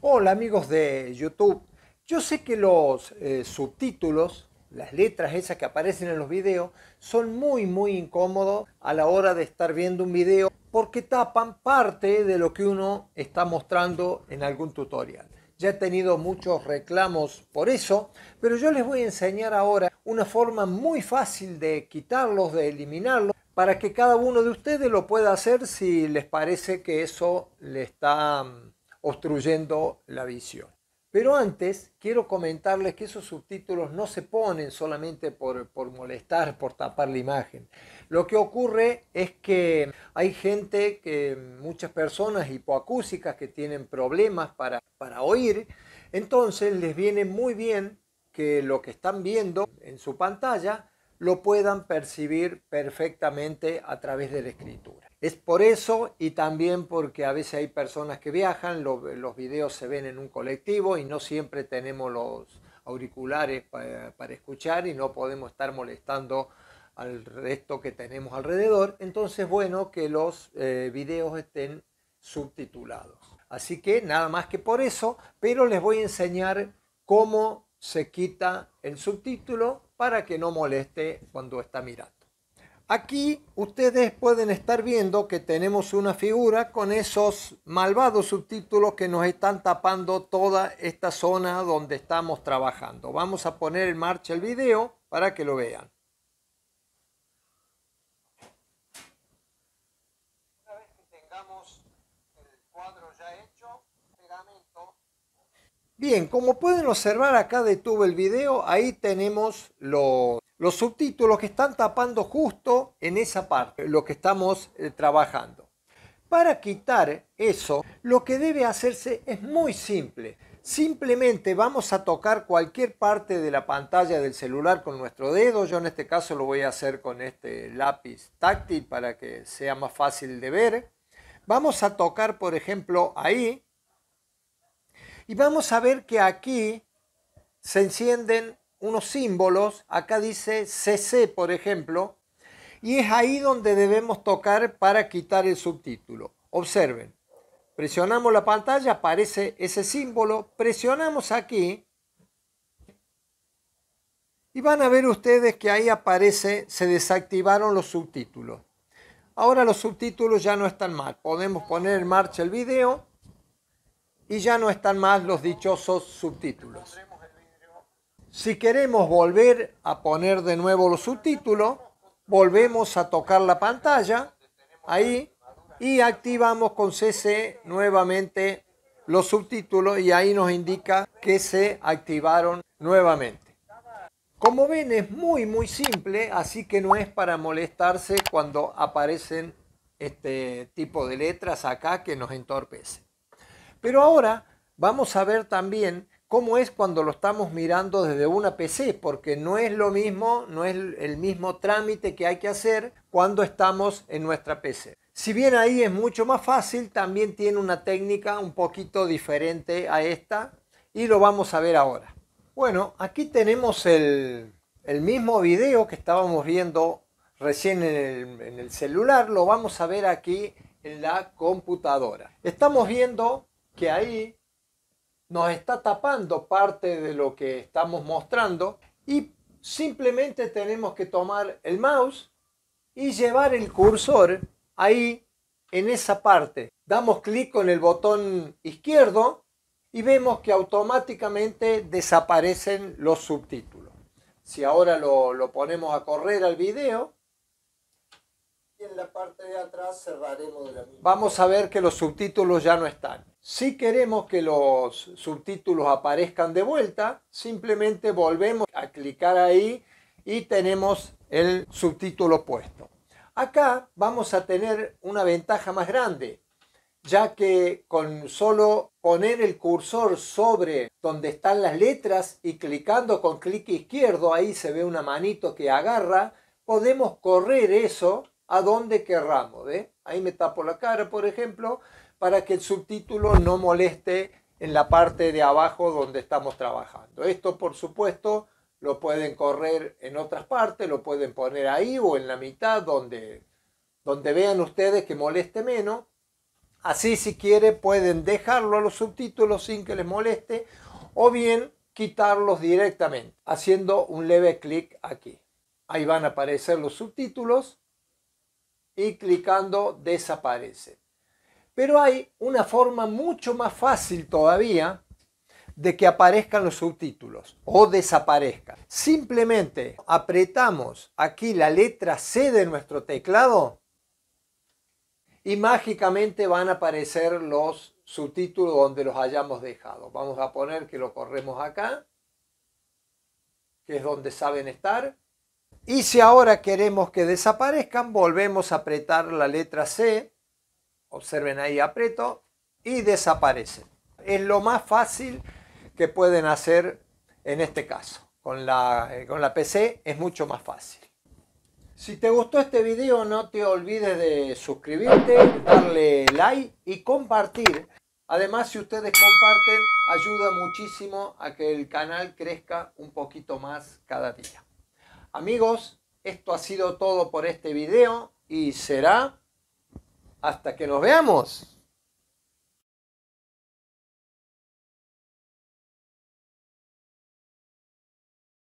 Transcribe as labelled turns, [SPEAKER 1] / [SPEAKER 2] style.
[SPEAKER 1] Hola amigos de YouTube. Yo sé que los eh, subtítulos, las letras esas que aparecen en los videos, son muy muy incómodos a la hora de estar viendo un video porque tapan parte de lo que uno está mostrando en algún tutorial. Ya he tenido muchos reclamos por eso, pero yo les voy a enseñar ahora una forma muy fácil de quitarlos, de eliminarlos, para que cada uno de ustedes lo pueda hacer si les parece que eso le está mm, obstruyendo la visión. Pero antes quiero comentarles que esos subtítulos no se ponen solamente por, molestar, por tapar la imagen. Lo que ocurre es que hay gente, que muchas personas hipoacúsicas que tienen problemas para oír, entonces les viene muy bien que lo que están viendo en su pantalla lo puedan percibir perfectamente a través de la escritura. Es por eso y también porque a veces hay personas que viajan, los videos se ven en un colectivo y no siempre tenemos los auriculares para, escuchar y no podemos estar molestando al resto que tenemos alrededor. Entonces, bueno, que los eh, videos estén subtitulados. Así que nada más que por eso, pero les voy a enseñar cómo se quita el subtítulo para que no moleste cuando está mirando. Aquí ustedes pueden estar viendo que tenemos una figura con esos malvados subtítulos que nos están tapando toda esta zona donde estamos trabajando. Vamos a poner en marcha el video para que lo vean. Una vez que tengamos el cuadro ya hecho, Bien, como pueden observar acá detuvo el video, ahí tenemos los los subtítulos que están tapando justo en esa parte, lo que estamos eh, trabajando. Para quitar eso, lo que debe hacerse es muy simple. Simplemente vamos a tocar cualquier parte de la pantalla del celular con nuestro dedo. Yo en este caso lo voy a hacer con este lápiz táctil para que sea más fácil de ver. Vamos a tocar, por ejemplo, ahí. Y vamos a ver que aquí se encienden unos símbolos, acá dice CC por ejemplo, y es ahí donde debemos tocar para quitar el subtítulo. Observen, presionamos la pantalla, aparece ese símbolo, presionamos aquí y van a ver ustedes que ahí aparece, se desactivaron los subtítulos. Ahora los subtítulos ya no están más, podemos poner en marcha el video y ya no están más los dichosos subtítulos. Si queremos volver a poner de nuevo los subtítulos, volvemos a tocar la pantalla ahí y activamos con CC nuevamente los subtítulos y ahí nos indica que se activaron nuevamente. Como ven es muy muy simple, así que no es para molestarse cuando aparecen este tipo de letras acá que nos entorpecen. Pero ahora vamos a ver también cómo es cuando lo estamos mirando desde una PC, porque no es lo mismo, no es el mismo trámite que hay que hacer cuando estamos en nuestra PC. Si bien ahí es mucho más fácil, también tiene una técnica un poquito diferente a esta y lo vamos a ver ahora. Bueno, aquí tenemos el, mismo video que estábamos viendo recién en el celular, lo vamos a ver aquí en la computadora. Estamos viendo que ahí nos está tapando parte de lo que estamos mostrando y simplemente tenemos que tomar el mouse y llevar el cursor ahí en esa parte. Damos clic con el botón izquierdo y vemos que automáticamente desaparecen los subtítulos. Si ahora lo, ponemos a correr al video, en la parte de atrás cerraremos Vamos a ver que los subtítulos ya no están. Si queremos que los subtítulos aparezcan de vuelta, simplemente volvemos a clicar ahí y tenemos el subtítulo puesto. Acá vamos a tener una ventaja más grande, ya que con solo poner el cursor sobre donde están las letras y clicando con clic izquierdo, ahí se ve una manito que agarra, podemos correr eso a donde querramos. Ahí me tapo la cara, por ejemplo, para que el subtítulo no moleste en la parte de abajo donde estamos trabajando. Esto, por supuesto, lo pueden correr en otras partes, lo pueden poner ahí o en la mitad donde, donde vean ustedes que moleste menos. Así, si quieren pueden dejarlo a los subtítulos sin que les moleste o bien quitarlos directamente haciendo un leve clic aquí. Ahí van a aparecer los subtítulos y clicando desaparece. Pero hay una forma mucho más fácil todavía de que aparezcan los subtítulos o desaparezcan. Simplemente apretamos aquí la letra C de nuestro teclado y mágicamente van a aparecer los subtítulos donde los hayamos dejado. Vamos a poner que lo corremos acá, que es donde saben estar. Y si ahora queremos que desaparezcan, volvemos a apretar la letra C observen ahí aprieto, y desaparece Es lo más fácil que pueden hacer en este caso. Con la, eh, con la PC es mucho más fácil. Si te gustó este video no te olvides de suscribirte, darle like y compartir. Además si ustedes comparten ayuda muchísimo a que el canal crezca un poquito más cada día. Amigos, esto ha sido todo por este video y será hasta que nos veamos.